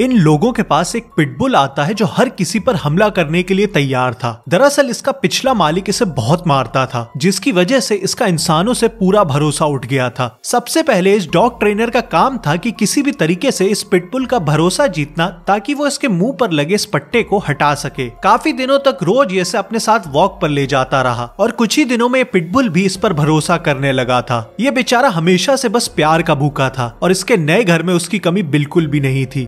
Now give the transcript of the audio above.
इन लोगों के पास एक पिटबुल आता है जो हर किसी पर हमला करने के लिए तैयार था दरअसल इसका पिछला मालिक इसे बहुत मारता था जिसकी वजह से इसका इंसानों से पूरा भरोसा उठ गया था सबसे पहले इस डॉग ट्रेनर का काम था कि किसी भी तरीके से इस पिटबुल का भरोसा जीतना ताकि वो इसके मुंह पर लगे इस पट्टे को हटा सके काफी दिनों तक रोज ये अपने साथ वॉक पर ले जाता रहा और कुछ ही दिनों में पिटबुल भी इस पर भरोसा करने लगा था ये बेचारा हमेशा से बस प्यार का भूखा था और इसके नए घर में उसकी कमी बिल्कुल भी नहीं थी